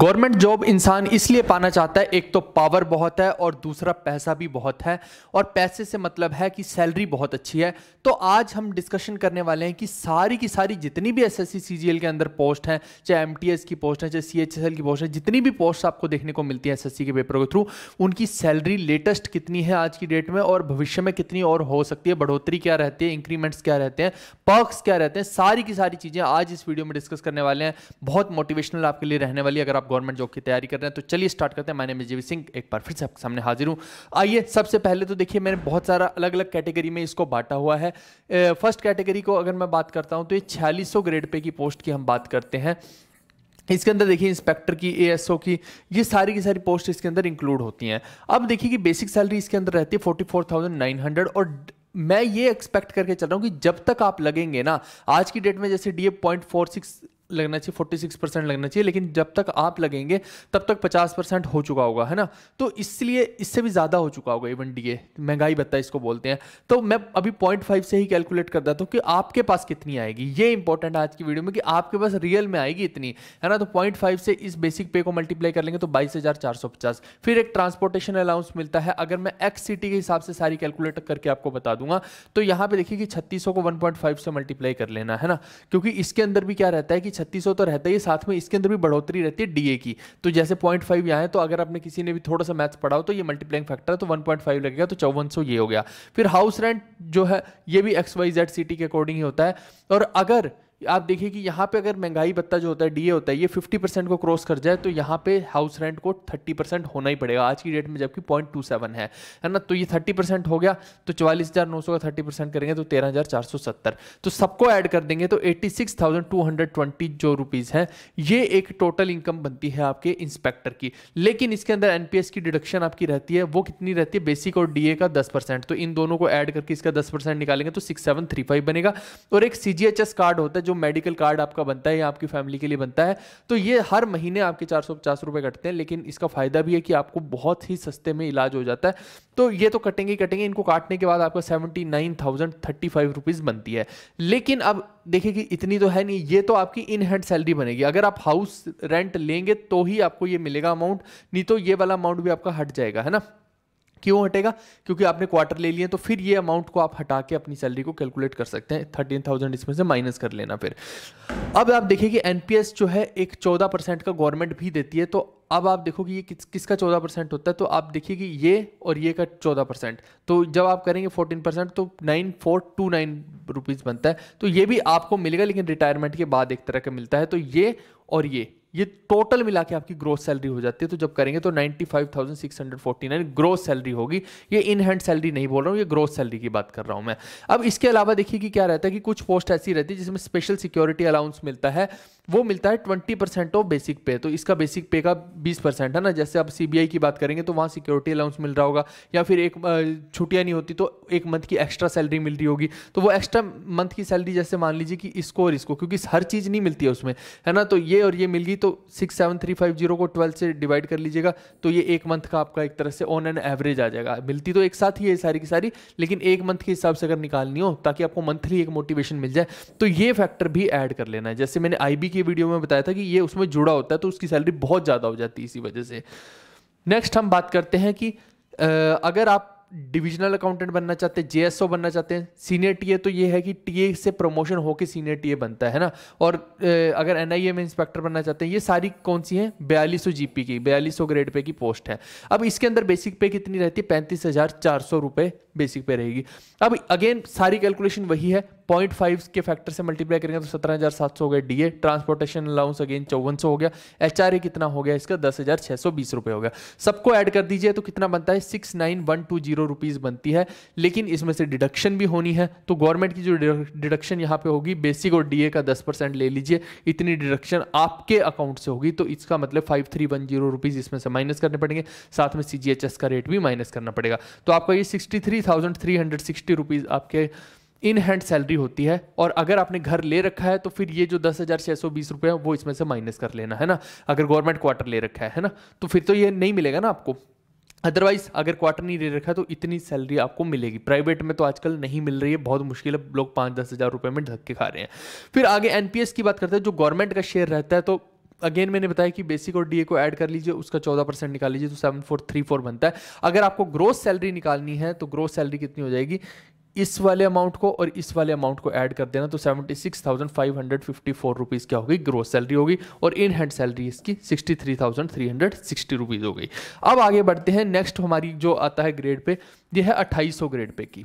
government job इंसान इसलिए पाना चाहता है एक तो पावर बहुत है और दूसरा पैसा भी बहुत है और पैसे से मतलब है कि सैलरी बहुत अच्छी है तो आज हम डिस्कशन करने वाले हैं कि सारी की सारी जितनी भी एसएससी सीजीएल के अंदर पोस्ट हैं चाहे एमटीएस की पोस्ट है चाहे सीएचएसएल की पोस्ट है जितनी भी पोस्ट आपको देखने को मिलती है एस के पेपर के थ्रू उनकी सैलरी लेटेस्ट कितनी है आज की डेट में और भविष्य में कितनी और हो सकती है बढ़ोतरी क्या रहती है इंक्रीमेंट्स क्या रहते हैं पर्कस क्या रहते हैं सारी की सारी चीज़ें आज इस वीडियो में डिस्कस करने वाले हैं बहुत मोटिवेशनल आपके लिए रहने वाली अगर आप गवर्नमेंट जॉब की तैयारी कर रहे हैं तो चलिए स्टार्ट करते हैं मैंने मिजीवी सिंह एक बार फिर से आपके सामने हाजिर हूँ आइए सबसे पहले तो देखिए मैंने बहुत सारा अलग अलग कैटेगरी में इसको बांटा हुआ है फर्स्ट कैटेगरी को अगर मैं बात करता हूँ तो ये छियालीस ग्रेड पे की पोस्ट की हम बात करते हैं इसके अंदर देखिए इंस्पेक्टर की एएसओ की ये सारी की सारी पोस्ट इसके अंदर इंक्लूड होती हैं अब देखिए कि बेसिक सैलरी इसके अंदर रहती है forty four thousand nine hundred और मैं ये एक्सपेक्ट करके चल रहा हूँ कि जब तक आप लगेंगे ना आज की डेट में जैसे D A point four six लगना चाहिए फोर्टी सिक्स परसेंट लगना चाहिए लेकिन जब तक आप लगेंगे तब तक पचास परसेंट हो चुका होगा है ना तो इसलिए इससे भी ज़्यादा हो चुका होगा इवन डीए महंगाई भत्ता इसको बोलते हैं तो मैं अभी पॉइंट फाइव से ही कैलकुलेट कर देता हूँ कि आपके पास कितनी आएगी ये इंपॉर्टेंट आज की वीडियो में कि आपके पास रियल में आएगी इतनी है ना तो पॉइंट से इस बेसिक पे को मल्टीप्लाई कर लेंगे तो बाईस फिर एक ट्रांसपोर्टेशन अलाउंस मिलता है अगर मैं एक्स सिटी के हिसाब से सारी कैलकुलेट करके आपको बता दूंगा तो यहाँ पे देखिए कि छत्तीसों को वन से मल्टीप्लाई कर लेना है ना क्योंकि इसके अंदर भी क्या रहता है कि छत्तीस तो रहता ही साथ में इसके अंदर भी बढ़ोतरी रहती है डीए की तो जैसे पॉइंट फाइव यहाँ है तो अगर आपने किसी ने भी थोड़ा सा मैथ्स पढ़ा हो तो ये मल्टीप्लाइंग फैक्टर है तो वन पॉइंट फाइव लगेगा तो चौवन सौ ये हो गया फिर हाउस रेंट जो है ये भी एक्स वाई जेड सिटी के अकॉर्डिंग ही होता है और अगर आप देखिए कि यहाँ पे अगर महंगाई भत्ता जो होता है डीए होता है ये 50 परसेंट को क्रॉस कर जाए तो यहाँ पे हाउस रेंट को 30 परसेंट होना ही पड़ेगा आज की डेट में जबकि पॉइंट टू सेवन है है ना तो ये 30 परसेंट हो गया तो चवालीस हज़ार नौ सौ का 30 परसेंट करेंगे तो तेरह हज़ार चार सौ सत्तर तो सबको ऐड कर देंगे तो eighty six thousand two hundred twenty जो रुपीज़ है ये एक टोटल इनकम बनती है आपके इंस्पेक्टर की लेकिन इसके अंदर एन की डिडक्शन आपकी रहती है वो कितनी रहती है बेसिक और डी का दस तो इन दोनों को ऐड करके इसका दस निकालेंगे तो सिक्स बनेगा और एक सी कार्ड होता है जो मेडिकल कार्ड आपका बनता है या आपकी फैमिली के लिए बनता है तो ये हर महीने आपके चार सौ पचास रुपये कटते हैं लेकिन इसका फ़ायदा भी है कि आपको बहुत ही सस्ते में इलाज हो जाता है तो ये तो कटेंगे ही कटेंगे इनको काटने के बाद आपका seventy nine thousand thirty five rupees बनती है लेकिन अब देखिए कि इतनी तो है नहीं ये तो आपकी इन हैंड सैलरी बनेगी अगर आप हाउस रेंट लेंगे तो ही आपको ये मिलेगा अमाउंट नहीं तो ये वाला अमाउंट भी आपका हट जाएगा है ना क्यों हटेगा क्योंकि आपने क्वार्टर ले लिए तो फिर ये अमाउंट को आप हटा के अपनी सैलरी को कैलकुलेट कर सकते हैं थर्टीन थाउजेंड इसमें से माइनस कर लेना फिर अब आप देखिए कि एनपीएस जो है एक चौदह परसेंट का गवर्नमेंट भी देती है तो अब आप देखो कि ये किस किसका चौदह परसेंट होता है तो आप देखिए कि ये और ये का चौदह परसेंट तो जब आप करेंगे फोर्टीन परसेंट तो nine four two nine rupees बनता है तो ये भी आपको मिलेगा लेकिन रिटायरमेंट के बाद एक तरह का मिलता है तो ये और ये ये टोटल मिला के आपकी ग्रोथ सैलरी हो जाती है तो जब करेंगे तो 95,649 ग्रोथ सैलरी होगी ये इन हैंड सैलरी नहीं बोल रहा हूँ ये ग्रोथ सैलरी की बात कर रहा हूँ मैं अब इसके अलावा देखिए कि क्या रहता है कि कुछ पोस्ट ऐसी रहती है जिसमें स्पेशल सिक्योरिटी अलाउंस मिलता है वो मिलता है ट्वेंटी परसेंट ऑफ बेसिक पे तो इसका बेसिक पे का बीस परसेंट है ना जैसे आप सीबीआई की बात करेंगे तो वहाँ सिक्योरिटी अलाउंस मिल रहा होगा या फिर एक छुट्टियाँ नहीं होती तो एक मंथ की एक्स्ट्रा सैलरी मिल रही होगी तो वो एक्स्ट्रा मंथ की सैलरी जैसे मान लीजिए कि इसको और इसको क्योंकि हर चीज़ नहीं मिलती है उसमें है ना तो ये और ये मिल गई तो six seven three five zero को ट्वेल्व से डिवाइड कर लीजिएगा तो ये एक मंथ का आपका एक तरह से ऑन एंड एवरेज आ जाएगा मिलती तो एक साथ ही है सारी की सारी लेकिन एक मंथ के हिसाब से अगर निकालनी हो ताकि आपको मंथली एक मोटिवेशन मिल जाए तो ये फैक्टर भी ऐड कर लेना है जैसे मैंने आई की की वीडियो में बताया था कि ये उसमें जुड़ा होता है तो उसकी सैलरी बहुत ज़्यादा हो जाती है इसी वजह से नेक्स्ट हम बात करते हैं कि अगर आप डिविजनल अकाउंटेंट बनना चाहते हैं जेएसओ बनना चाहते हैं सीनियर टीए तो ये है कि टीए से प्रमोशन होकर सीनियर टीए बनता है ना और अगर एनआईए में इंस्पेक्टर बनना चाहते हैं ये सारी कौन सी हैं बयालीस सौ जी की बयालीस सौ ग्रेड पे की पोस्ट है अब इसके अंदर बेसिक पे कितनी रहती है पैंतीस हज़ार चार सौ रुपये बेसिक पे रहेगी अब अगेन सारी कैलकुलेशन वही है पॉइंट फाइव के फैक्टर से मल्टीप्लाई करेंगे तो सत्रह हज़ार सात सौ हो गया D A transportation allowance again चौवन सौ हो गया एच आर ए कितना हो गया इसका दस हज़ार छह सौ बीस रुपये हो गया सबको ऐड कर दीजिए तो कितना बनता है six nine one two zero rupees बनती है लेकिन इसमें से डिडक्शन भी होनी है तो गवर्नमेंट की जो डिडक्शन यहाँ पे होगी बेसिक और डी ए का दस परसेंट ले लीजिए इतनी डिडक्शन आपके अकाउंट से होगी तो इसका मतलब five three one zero rupees इसमें से माइनस करने पड़ेंगे साथ में सी जी एच एस का रेट भी माइनस करना पड़ेगा तो आपका ये sixty three thousand three hundred sixty rupees आपके इन हैंड सैलरी होती है और अगर आपने घर ले रखा है तो फिर ये जो दस हज़ार छः सौ बीस रुपये वो इसमें से माइनस कर लेना है ना अगर गवर्नमेंट क्वार्टर ले रखा है, है ना तो फिर तो ये नहीं मिलेगा ना आपको अदरवाइज अगर क्वार्टर नहीं ले रखा है तो इतनी सैलरी आपको मिलेगी प्राइवेट में तो आजकल नहीं मिल रही है बहुत मुश्किल है लोग पाँच दस हज़ार रुपये में धक्के खा रहे हैं फिर आगे एनपीएस की बात करते हैं जो गवर्नमेंट का शेयर रहता है तो अगेन मैंने बताया कि बेसिक और डीए को ऐड कर लीजिए उसका चौदह परसेंट निकाल लीजिए तो सेवन फोर थ्री फोर बनता है अगर आपको ग्रोथ सैलरी निकालनी है तो ग्रोथ सैलरी कितनी हो जाएगी इस वाले अमाउंट को और इस वाले अमाउंट को ऐड कर देना तो seventy six thousand five hundred fifty four rupees क्या होगी ग्रोथ सैलरी होगी और इन हैंड सैलरी इसकी sixty three thousand three hundred sixty rupees हो गई अब आगे बढ़ते हैं नेक्स्ट हमारी जो आता है ग्रेड पे ये है अट्ठाईस सौ ग्रेड पे की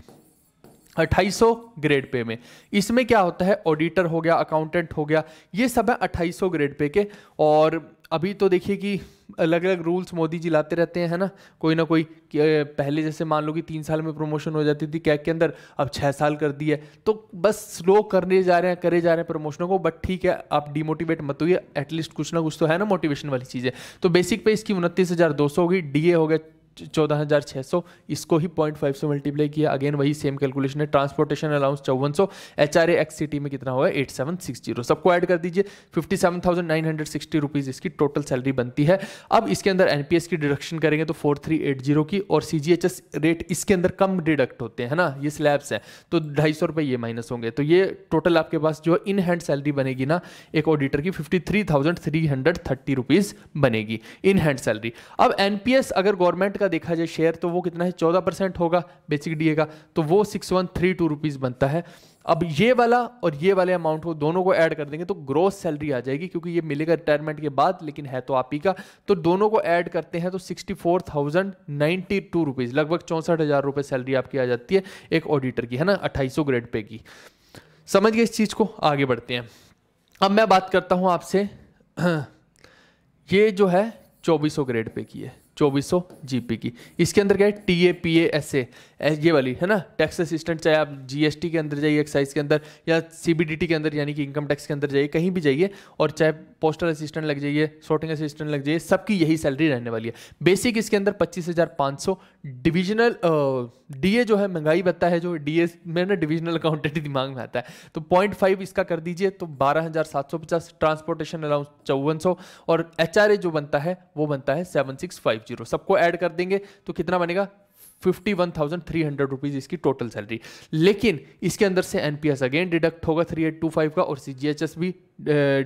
अट्ठाईस ग्रेड पे में इसमें क्या होता है ऑडिटर हो गया अकाउंटेंट हो गया ये सब है अट्ठाईस ग्रेड पे के और अभी तो देखिए कि अलग अलग रूल्स मोदी जी लाते रहते हैं है ना कोई ना कोई पहले जैसे मान लो कि तीन साल में प्रमोशन हो जाती थी कैक के अंदर अब छः साल कर दी है तो बस स्लो करने जा रहे हैं करे जा रहे हैं प्रमोशनों को बट ठीक है आप डीमोटिवेट मत होइए एटलीस्ट कुछ ना कुछ तो है ना मोटिवेशन वाली चीज़ें तो बेसिक पे इसकी उनतीस हज़ार दो सौ होगी डी ए हो गया चौदह हज़ार छः सौ इसको ही पॉइंट फाइव से मल्टीप्लाई किया अगेन वही सेम कैलकुलेशन है ट्रांसपोर्टेशन अलाउंस चौवन सौ एच आर एक्स सिटी में कितना हुआ एट सेवन सिक्स जीरो सबको ऐड कर दीजिए fifty seven thousand nine hundred sixty rupees इसकी टोटल सैलरी बनती है अब इसके अंदर एन पी एस की डिडक्शन करेंगे तो फोर थ्री एट जीरो की और C G H S rate इसके अंदर कम डिडक्ट होते हैं ना ये स्लैब्स हैं तो ढाई सौ रुपये ये माइनस होंगे तो ये टोटल आपके पास जो इन हैंड सैलरी बनेगी ना एक ऑडिटर की fifty three thousand three hundred thirty rupees बनेगी इन हैंड सैलरी अब एन पी एस अगर गवर्नमेंट का देखा जाए शेयर तो वो कितना है चौदह परसेंट होगा बेसिक डी का तो वो six one three two rupees बनता है अब ये वाला और ये वाले अमाउंट को दोनों को ऐड कर देंगे तो ग्रोथ सैलरी आ जाएगी क्योंकि ये मिलेगा रिटायरमेंट के बाद लेकिन है तो आप ही का तो दोनों को ऐड करते हैं तो sixty four thousand ninety two rupees लगभग चौंसठ हज़ार रुपये सैलरी आपकी आ जाती है एक ऑडिटर की है ना अट्ठाईस सौ ग्रेड पे की समझ गए इस चीज़ को आगे बढ़ते हैं अब मैं बात करता हूँ आपसे ये जो है चौबीस सौ ग्रेड पे की है चौबीस सौ की इसके अंदर क्या है T A P A S A ये वाली है ना टैक्स असिस्टेंट चाहे आप जीएसटी के अंदर जाइए एक्साइज के अंदर या सीबीडीटी के अंदर यानी कि इनकम टैक्स के अंदर जाइए कहीं भी जाइए और चाहे पोस्टल असिस्टेंट लग जाइए शॉर्टिंग असिस्टेंट लग जाइए सबकी यही सैलरी रहने वाली है बेसिक इसके अंदर पच्चीस हज़ार पाँच सौ डिविजनल डी जो है महंगाई बता है जो डीए में ना डिविजनल अकाउंटेंट दिमाग में आता है तो पॉइंट फाइव इसका कर दीजिए तो बारह हज़ार सात सौ पचास ट्रांसपोर्टेशन अलाउंस चौवन सौ और एच जो बनता है वो बनता है सेवन सिक्स फाइव जीरो सबको ऐड कर देंगे तो कितना बनेगा fifty one thousand three hundred rupees इसकी टोटल सैलरी लेकिन इसके अंदर से एनपीएस अगेन डिडक्ट होगा थ्री एट टू फाइव का और सीजीएचएस भी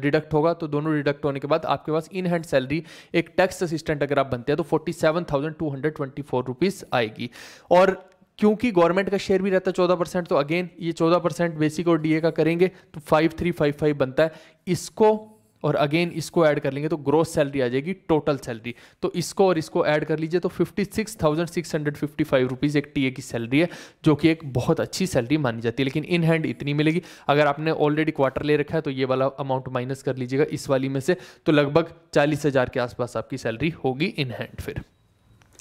डिडक्ट होगा तो दोनों डिडक्ट होने के बाद आपके पास इन हैंड सैलरी एक टैक्स असिस्टेंट अगर आप बनते हैं तो forty seven thousand two hundred twenty four rupees आएगी और क्योंकि गवर्नमेंट का शेयर भी रहता है चौदह परसेंट तो अगेन ये चौदह परसेंट बेसिक और डीए का करेंगे तो फाइव थ्री फाइव फाइव बनता है इसको और अगेन इसको ऐड कर लेंगे तो ग्रोथ सैलरी आ जाएगी टोटल सैलरी तो इसको और इसको ऐड कर लीजिए तो fifty six thousand six hundred fifty five rupees एक टीए की सैलरी है जो कि एक बहुत अच्छी सैलरी मानी जाती है लेकिन इन हैंड इतनी मिलेगी अगर आपने ऑलरेडी क्वार्टर ले रखा है तो ये वाला अमाउंट माइनस कर लीजिएगा इस वाली में से तो लगभग चालीस हज़ार के आसपास आपकी सैलरी होगी इन हैंड फिर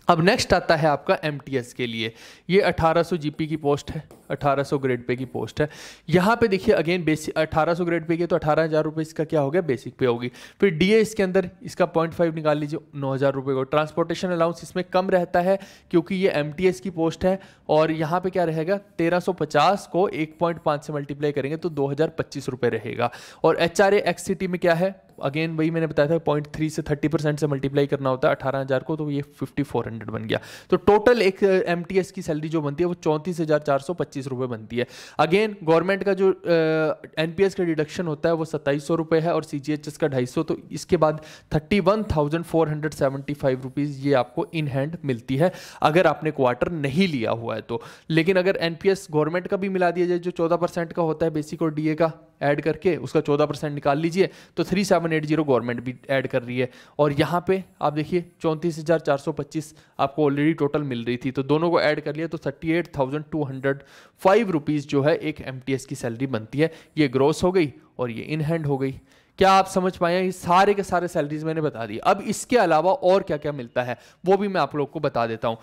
अब नेक्स्ट आता है आपका एम के लिए ये अठारह सौ की पोस्ट है अठारह सौ ग्रेड पे की पोस्ट है यहाँ पे देखिए अगेन बेसिक अठारह सौ ग्रेड पे की तो अठारह हज़ार रुपये इसका क्या हो गया बेसिक पे होगी फिर डी ए इसके अंदर इसका पॉइंट फाइव निकाल लीजिए नौ हज़ार रुपये को ट्रांसपोर्टेशन अलाउंस इसमें कम रहता है क्योंकि ये एम टी एस की पोस्ट है और यहाँ पर क्या रहेगा तेरह सौ पचास को एक पॉइंट पाँच से मल्टीप्लाई करेंगे तो दो हज़ार पच्चीस रुपये रहेगा और H R A X city में क्या है अगेन वही मैंने बताया था पॉइंट थ्री से थर्टी परसेंट से मल्टीप्लाई करना होता है अठारह हज़ार को तो ये फिफ्टी फोर हंड्रेड बन गया तो टोटल एक एम टी एस की सैलरी जो बनती है वो चौंतीस हज़ार चार सौ पच्चीस पच्चीस रुपये बनती है अगेन गवर्नमेंट का जो एन uh, का डिडक्शन होता है वो सत्ताईस सौ रुपये है और सी का ढाई सौ तो इसके बाद thirty one thousand four hundred seventy five rupees ये आपको इन हैंड मिलती है अगर आपने क्वार्टर नहीं लिया हुआ है तो लेकिन अगर एन गवर्नमेंट का भी मिला दिया जाए जो चौदह परसेंट का होता है बेसिक और डी का ऐड करके उसका चौदह परसेंट निकाल लीजिए तो three seven eight zero government भी ऐड कर रही है और यहाँ पे आप देखिए चौंतीस हज़ार चार सौ पच्चीस आपको ऑलरेडी टोटल मिल रही थी तो दोनों को ऐड कर लिया तो thirty eight thousand two hundred five rupees जो है एक एम की सैलरी बनती है ये ग्रोस हो गई और ये इन हैंड हो गई क्या आप समझ पाए ये सारे के सारे सैलरीज मैंने बता दी अब इसके अलावा और क्या क्या मिलता है वो भी मैं आप लोग को बता देता हूँ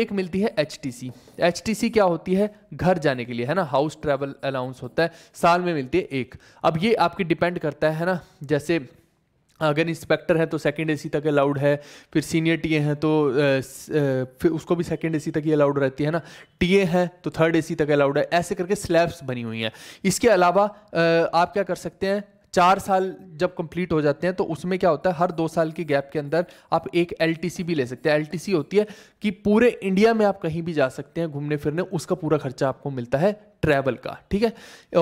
एक मिलती है H T C H T C क्या होती है घर जाने के लिए है ना हाउस ट्रैवल अलाउंस होता है साल में मिलती है एक अब ये आपकी डिपेंड करता है ना जैसे अगर इंस्पेक्टर है तो सेकंड एसी तक अलाउड है फिर सीनियर टीए हैं तो फिर उसको भी सेकंड एसी तक ही अलाउड रहती है ना टीए है तो थर्ड एसी तक अलाउड है ऐसे करके स्लैब्स बनी हुई हैं इसके अलावा आप क्या कर सकते हैं चार साल जब कंप्लीट हो जाते हैं तो उसमें क्या होता है हर दो साल की गैप के अंदर आप एक एल भी ले सकते हैं एल होती है कि पूरे इंडिया में आप कहीं भी जा सकते हैं घूमने फिरने उसका पूरा खर्चा आपको मिलता है ट्रैवल का ठीक है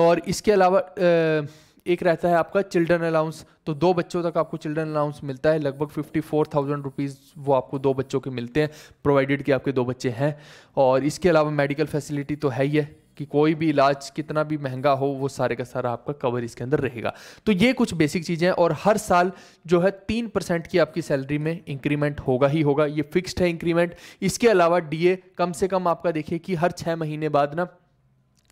और इसके अलावा आ, एक रहता है आपका चिल्ड्रन अलाउंस तो दो बच्चों तक आपको चिल्ड्रन अलाउंस मिलता है लगभग फिफ्टी फोर थाउजेंड रुपीज़ वो आपको दो बच्चों के मिलते हैं प्रोवाइडेड कि आपके दो बच्चे हैं और इसके अलावा मेडिकल फैसिलिटी तो है ही है कि कोई भी इलाज कितना भी महंगा हो वो सारे का सारा आपका कवर इसके अंदर रहेगा तो ये कुछ बेसिक चीज़ें हैं और हर साल जो है तीन परसेंट की आपकी सैलरी में इंक्रीमेंट होगा ही होगा ये फिक्स्ड है इंक्रीमेंट इसके अलावा डीए कम से कम आपका देखिए कि हर छः महीने बाद ना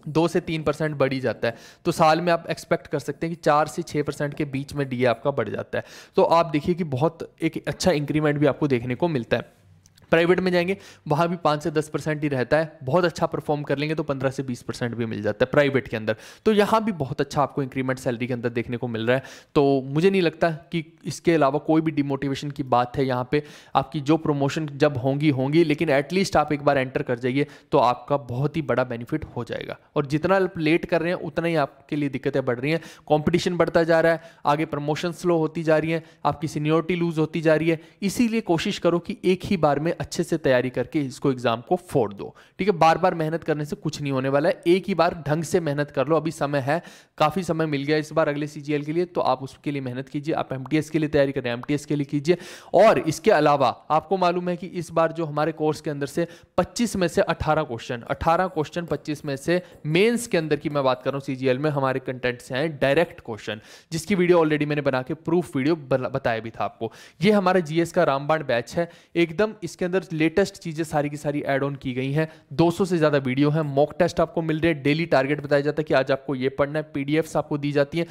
दो से तीन परसेंट बढ़ ही जाता है तो साल में आप एक्सपेक्ट कर सकते हैं कि चार से छः परसेंट के बीच में डी आपका बढ़ जाता है तो आप देखिए कि बहुत एक अच्छा इंक्रीमेंट भी आपको देखने को मिलता है प्राइवेट में जाएंगे वहाँ भी पाँच से दस परसेंट ही रहता है बहुत अच्छा परफॉर्म कर लेंगे तो पंद्रह से बीस परसेंट भी मिल जाता है प्राइवेट के अंदर तो यहाँ भी बहुत अच्छा आपको इंक्रीमेंट सैलरी के अंदर देखने को मिल रहा है तो मुझे नहीं लगता कि इसके अलावा कोई भी डिमोटिवेशन की बात है यहाँ पर आपकी जो प्रमोशन जब होंगी होंगी लेकिन एटलीस्ट आप एक बार एंटर कर जाइए तो आपका बहुत ही बड़ा बेनिफिट हो जाएगा और जितना लेट कर रहे हैं उतना ही आपके लिए दिक्कतें बढ़ रही हैं कॉम्पिटिशन बढ़ता जा रहा है आगे प्रमोशन स्लो होती जा रही है आपकी सीनियोरिटी लूज होती जा रही है इसीलिए कोशिश करो कि एक ही बार में अच्छे से तैयारी करके इसको एग्जाम को फोड़ दो ठीक है बार बार मेहनत करने से कुछ नहीं होने वाला है एक ही बार ढंग से मेहनत कर लो अभी समय है काफ़ी समय मिल गया इस बार अगले सी के लिए तो आप उसके लिए मेहनत कीजिए आप एम के लिए तैयारी करें एम के लिए कीजिए और इसके अलावा आपको मालूम है कि इस बार जो हमारे कोर्स के अंदर से पच्चीस में से अठारह क्वेश्चन अठारह क्वेश्चन पच्चीस में से मेन्स के अंदर की मैं बात कर रहा हूँ सी में हमारे कंटेंट से आए डायरेक्ट क्वेश्चन जिसकी वीडियो ऑलरेडी मैंने बना के प्रूफ वीडियो बताया भी था आपको ये हमारा जीएस का रामबाण बैच है एकदम इसके अंदर लेटेस्ट चीज़ें सारी की सारी एड ऑन की गई हैं 200 से ज़्यादा वीडियो हैं मॉक टेस्ट आपको मिल रहे हैं डेली टारगेट बताया जाता है कि आज आपको ये पढ़ना है पीडीएफ्स आपको दी जाती हैं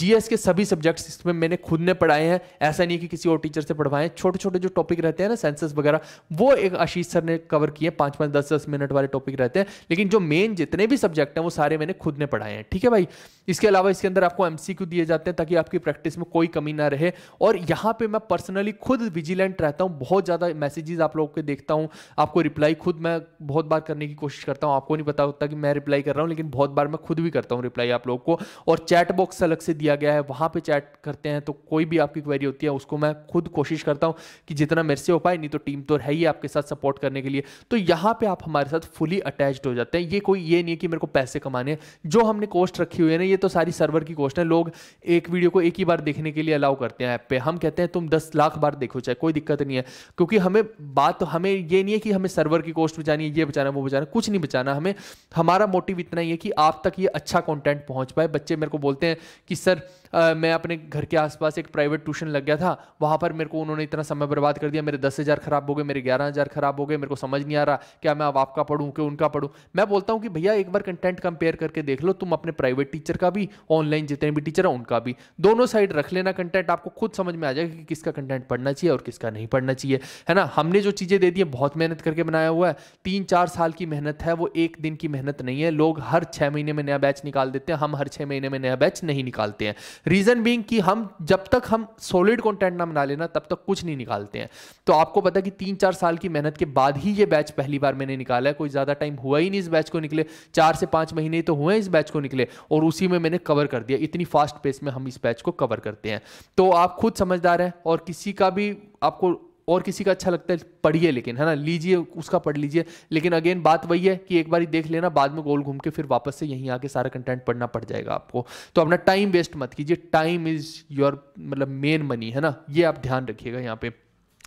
जीएस के सभी सब्जेक्ट्स इसमें मैंने खुद ने पढ़ाए हैं ऐसा नहीं कि किसी और टीचर से पढ़वाए छोटे छोटे जो टॉपिक रहते हैं ना सेंसस वगैरह वो एक आशीष सर ने कवर किए पांच पांच दस दस मिनट वाले टॉपिक रहते हैं लेकिन जो मेन जितने भी सब्जेक्ट हैं वो सारे मैंने खुद ने पढ़ाए हैं ठीक है भाई इसके अलावा इसके अंदर आपको एम दिए जाते हैं ताकि आपकी प्रैक्टिस में कोई कमी ना रहे और यहां पर मैं पर्सनली खुद विजिलेंट रहता हूं बहुत ज़्यादा मैसेजेस आप लोग के देखता हूँ आपको रिप्लाई खुद मैं बहुत बार करने की कोशिश करता हूँ आपको नहीं पता होता कि मैं रिप्लाई कर रहा हूँ लेकिन बहुत बार मैं खुद भी करता हूँ रिप्लाई आप लोग को और चैट बॉक्स अलग से दिया गया है वहाँ पर चैट करते हैं तो कोई भी आपकी क्वेरी होती है उसको मैं खुद कोशिश करता हूँ कि जितना मेरे से हो पाए नहीं तो टीम तो है ही आपके साथ सपोर्ट करने के लिए तो यहाँ पर आप हमारे साथ फुली अटैच हो जाते हैं ये कोई ये नहीं है कि मेरे को पैसे कमाने जो हमने कोस्ट रखी हुई है ना ये तो सारी सर्वर की कोस्ट है लोग एक वीडियो को एक ही बार देखने के लिए अलाउ करते हैं ऐप पे हम कहते हैं तुम दस लाख बार देखो चाहे कोई दिक्कत नहीं है क्योंकि हमें बात बात तो हमें ये नहीं है कि हमें सर्वर की कॉस्ट बचानी है ये बचाना वो बचाना कुछ नहीं बचाना हमें हमारा मोटिव इतना ही है कि आप तक ये अच्छा कॉन्टेंट पहुँच पाए बच्चे मेरे को बोलते हैं कि सर आ, मैं अपने घर के आसपास एक प्राइवेट ट्यूशन लग गया था वहाँ पर मेरे को उन्होंने इतना समय बर्बाद कर दिया मेरे दस हज़ार ख़राब हो गए मेरे ग्यारह हज़ार ख़राब हो गए मेरे को समझ नहीं आ रहा क्या मैं अब आपका पढ़ूँ कि उनका पढ़ूँ मैं बोलता हूँ कि भैया एक बार कंटेंट कंपेयर करके देख लो तुम अपने प्राइवेट टीचर का भी ऑनलाइन जितने भी टीचर हैं उनका भी दोनों साइड रख लेना कंटेंट आपको खुद समझ में आ जाएगा कि किसका कंटेंट पढ़ना चाहिए और किसका नहीं पढ़ना चाहिए है ना हमने जो चीज़ें दे दी हैं बहुत मेहनत करके बनाया हुआ है तीन चार साल की मेहनत है वो एक दिन की मेहनत नहीं है लोग हर छः महीने में नया बैच निकाल देते हैं हम हर छः महीने में नया बैच नहीं निकालते हैं रीजन बींग कि हम जब तक हम सॉलिड कंटेंट ना बना लेना तब तक कुछ नहीं निकालते हैं तो आपको पता कि तीन चार साल की मेहनत के बाद ही ये बैच पहली बार मैंने निकाला है कोई ज़्यादा टाइम हुआ ही नहीं इस बैच को निकले चार से पाँच महीने तो हुए इस बैच को निकले और उसी में मैंने कवर कर दिया इतनी फास्ट पेस में हम इस बैच को कवर करते हैं तो आप खुद समझदार हैं और किसी का भी आपको और किसी का अच्छा लगता है पढ़िए लेकिन है ना लीजिए उसका पढ़ लीजिए लेकिन अगेन बात वही है कि एक बार देख लेना बाद में गोल घूम के फिर वापस से यहीं आके सारा कंटेंट पढ़ना पड़ जाएगा आपको तो अपना टाइम वेस्ट मत कीजिए टाइम इज योर मतलब मेन मनी है ना ये आप ध्यान रखिएगा यहाँ पे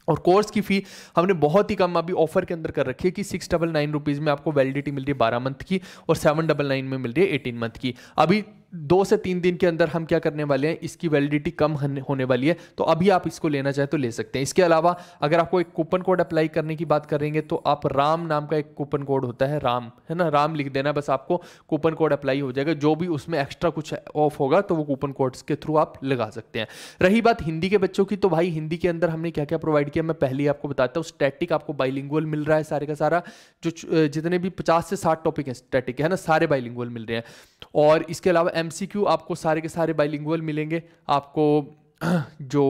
और कोर्स की फ़ी हमने बहुत ही कम अभी ऑफर के अंदर कर रखी है कि सिक्स डबल नाइन रुपीज़ में आपको वैलिडिटी मिल रही है बारह मंथ की और सेवन डबल नाइन में मिल रही है एटीन मंथ की अभी दो से तीन दिन के अंदर हम क्या करने वाले हैं इसकी वैलिडिटी कम होने वाली है तो अभी आप इसको लेना चाहें तो ले सकते हैं इसके अलावा अगर आपको एक कूपन कोड अप्लाई करने की बात करेंगे तो आप राम नाम का एक कूपन कोड होता है राम है ना राम लिख देना बस आपको कूपन कोड अप्लाई हो जाएगा जो भी उसमें एक्स्ट्रा कुछ ऑफ होगा तो वो कूपन कोड्स के थ्रू आप लगा सकते हैं रही बात हिंदी के बच्चों की तो भाई हिंदी के अंदर हमने क्या क्या प्रोवाइड किया मैं पहले आपको बताता हूँ स्टैटिक आपको बाइलिंगुअल मिल रहा है सारे का सारा जो जितने भी पचास से साठ टॉपिक हैं स्टैटिक है ना सारे बाइलिंगुअल मिल रहे हैं और इसके अलावा एमसीक्यू आपको सारे के सारे बाइलिंगुअल मिलेंगे आपको जो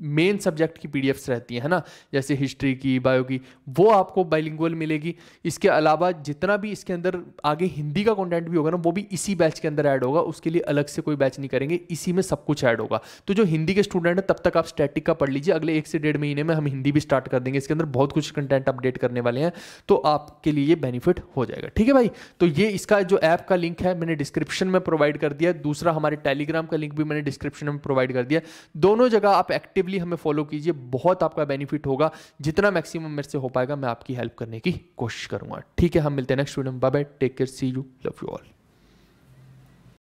मेन सब्जेक्ट की पी रहती हैं है ना जैसे हिस्ट्री की बायो की वो आपको बाइलिंगुअल मिलेगी इसके अलावा जितना भी इसके अंदर आगे हिंदी का कंटेंट भी होगा ना वो भी इसी बैच के अंदर ऐड होगा उसके लिए अलग से कोई बैच नहीं करेंगे इसी में सब कुछ ऐड होगा तो जो हिंदी के स्टूडेंट हैं तब तक आप स्टैटिक का पढ़ लीजिए अगले एक से डेढ़ महीने में हम हिंदी भी स्टार्ट कर देंगे इसके अंदर बहुत कुछ कंटेंट अपडेट करने वाले हैं तो आपके लिए ये बेनिफिट हो जाएगा ठीक है भाई तो ये इसका जो ऐप का लिंक है मैंने डिस्क्रिप्शन में प्रोवाइड कर दिया दूसरा हमारे टेलीग्राम का लिंक भी मैंने डिस्क्रिप्शन में प्रोवाइड कर दिया दोनों जगह आप एक्टिव एक्टिवली हमें फॉलो कीजिए बहुत आपका बेनिफिट होगा जितना मैक्सिमम मेरे से हो पाएगा मैं आपकी हेल्प करने की कोशिश करूंगा ठीक है हम मिलते हैं नेक्स्ट वीडियो में bye bye take care see you love you all